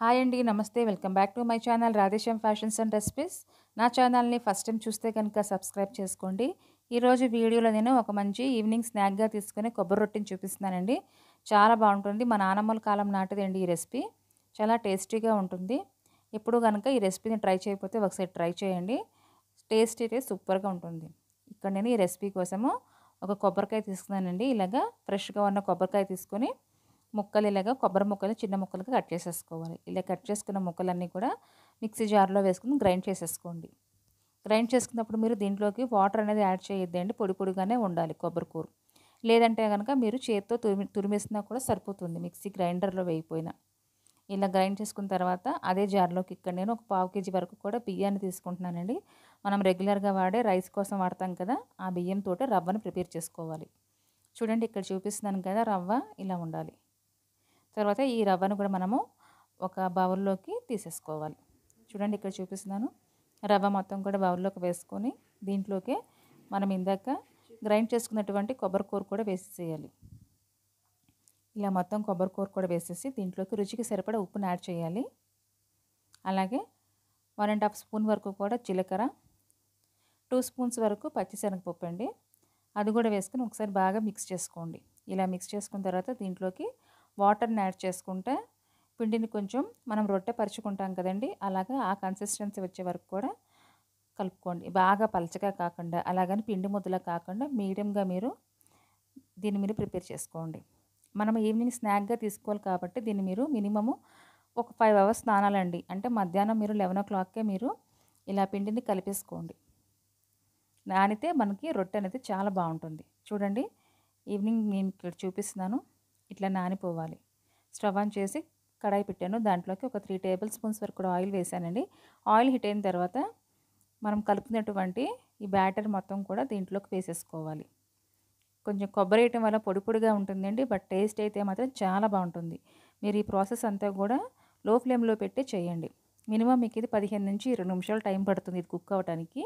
hi అండి నమస్తే welcome back to my channel Radheshyam fashions and recipes నా ఛానల్ని ఫస్ట్ టైం చూస్తే కనుక సబ్స్క్రైబ్ చేసుకోండి ఈరోజు వీడియోలో నేను ఒక మంచి ఈవినింగ్ స్నాక్గా తీసుకునే కొబ్బరి రొట్టిని చూపిస్తున్నానండి చాలా బాగుంటుంది మా నానమ్మల కాలం నాటిదండి ఈ రెసిపీ చాలా టేస్టీగా ఉంటుంది ఎప్పుడు కనుక ఈ రెసిపీని ట్రై చేయకపోతే ఒకసారి ట్రై చేయండి టేస్ట్ అయితే సూపర్గా ఉంటుంది ఇక్కడ నేను ఈ రెసిపీ కోసము ఒక కొబ్బరికాయ తీసుకున్నానండి ఇలాగా ఫ్రెష్గా ఉన్న కొబ్బరికాయ తీసుకొని ముక్కలు ఇలాగా కొబ్బరి ముక్కలు చిన్న ముక్కలుగా కట్ చేసేసుకోవాలి ఇలా కట్ చేసుకున్న ముక్కలన్నీ కూడా మిక్సీ జార్లో వేసుకుని గ్రైండ్ చేసేసుకోండి గ్రైండ్ చేసుకున్నప్పుడు మీరు దీంట్లోకి వాటర్ అనేది యాడ్ చేయొద్దండి పొడి పొడిగానే ఉండాలి కొబ్బరి కూర లేదంటే కనుక మీరు చేతితో తురిమి తురిమేసినా కూడా సరిపోతుంది మిక్సీ గ్రైండర్లో వేయిపోయినా ఇలా గ్రైండ్ చేసుకున్న తర్వాత అదే జార్లోకి ఇక్కడ నేను ఒక పావు కేజీ వరకు కూడా బియ్యాన్ని తీసుకుంటున్నానండి మనం రెగ్యులర్గా వాడే రైస్ కోసం వాడతాం కదా ఆ బియ్యంతో రవ్వను ప్రిపేర్ చేసుకోవాలి చూడండి ఇక్కడ చూపిస్తున్నాను కదా రవ్వ ఇలా ఉండాలి తర్వాత ఈ రవ్వను కూడా మనము ఒక బౌల్లోకి తీసేసుకోవాలి చూడండి ఇక్కడ చూపిస్తున్నాను రవ్వ మొత్తం కూడా బౌల్లోకి వేసుకొని దీంట్లోకే మనం ఇందాక గ్రైండ్ చేసుకున్నటువంటి కొబ్బరికూర కూడా వేసేసేయాలి ఇలా మొత్తం కొబ్బరికూర కూడా వేసేసి దీంట్లోకి రుచికి సరిపడా ఉప్పును యాడ్ చేయాలి అలాగే వన్ అండ్ హాఫ్ స్పూన్ వరకు కూడా జీలకర్ర టూ స్పూన్స్ వరకు పచ్చిశనగపప్పు అండి అది కూడా వేసుకుని ఒకసారి బాగా మిక్స్ చేసుకోండి ఇలా మిక్స్ చేసుకున్న తర్వాత దీంట్లోకి వాటర్ని యాడ్ చేసుకుంటే పిండిని కొంచెం మనం రొట్టె పరుచుకుంటాం కదండి అలాగా ఆ కన్సిస్టెన్సీ వచ్చే వరకు కూడా కలుపుకోండి బాగా పలచగా కాకుండా అలాగని పిండి ముద్దలా కాకుండా మీడియంగా మీరు దీన్ని మీరు ప్రిపేర్ చేసుకోండి మనం ఈవినింగ్ స్నాక్గా తీసుకోవాలి కాబట్టి దీన్ని మీరు మినిమము ఒక ఫైవ్ అవర్స్ నానాలండి అంటే మధ్యాహ్నం మీరు లెవెన్ ఓ క్లాక్కే మీరు ఇలా పిండిని కలిపేసుకోండి నానితే మనకి రొట్టె అనేది చాలా బాగుంటుంది చూడండి ఈవినింగ్ నేను ఇక్కడ చూపిస్తున్నాను ఇట్లా నానిపోవాలి స్టవ్ ఆన్ చేసి కడాయి పెట్టాను దాంట్లోకి ఒక త్రీ టేబుల్ స్పూన్స్ వరకు కూడా ఆయిల్ వేసానండి ఆయిల్ హిట్ అయిన తర్వాత మనం కలుపుతున్నటువంటి ఈ బ్యాటర్ మొత్తం కూడా దీంట్లోకి వేసేసుకోవాలి కొంచెం కొబ్బరి వేయటం వల్ల పొడి పొడిగా ఉంటుందండి బట్ టేస్ట్ అయితే మాత్రం చాలా బాగుంటుంది మీరు ఈ ప్రాసెస్ అంతా కూడా లో ఫ్లేమ్లో పెట్టి చేయండి మినిమం మీకు ఇది పదిహేను నుంచి ఇరవై నిమిషాలు టైం పడుతుంది ఇది కుక్ అవ్వడానికి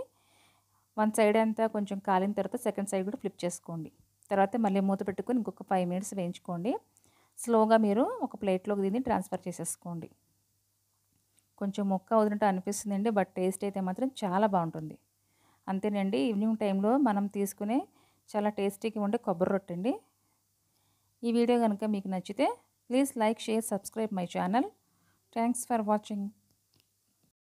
వన్ సైడ్ అంతా కొంచెం కాలిన తర్వాత సెకండ్ సైడ్ కూడా ఫ్లిప్ చేసుకోండి తర్వాత మళ్ళీ మూత పెట్టుకొని ఇంకొక ఫైవ్ మినిట్స్ వేయించుకోండి స్లోగా మీరు ఒక ప్లేట్లోకి దీన్ని ట్రాన్స్ఫర్ చేసేసుకోండి కొంచెం మొక్క వదిలినట్టు అండి బట్ టేస్ట్ అయితే మాత్రం చాలా బాగుంటుంది అంతేనండి ఈవినింగ్ టైంలో మనం తీసుకునే చాలా టేస్టీగా ఉండే కొబ్బరి రొట్టె అండి ఈ వీడియో కనుక మీకు నచ్చితే please like share subscribe my channel thanks for watching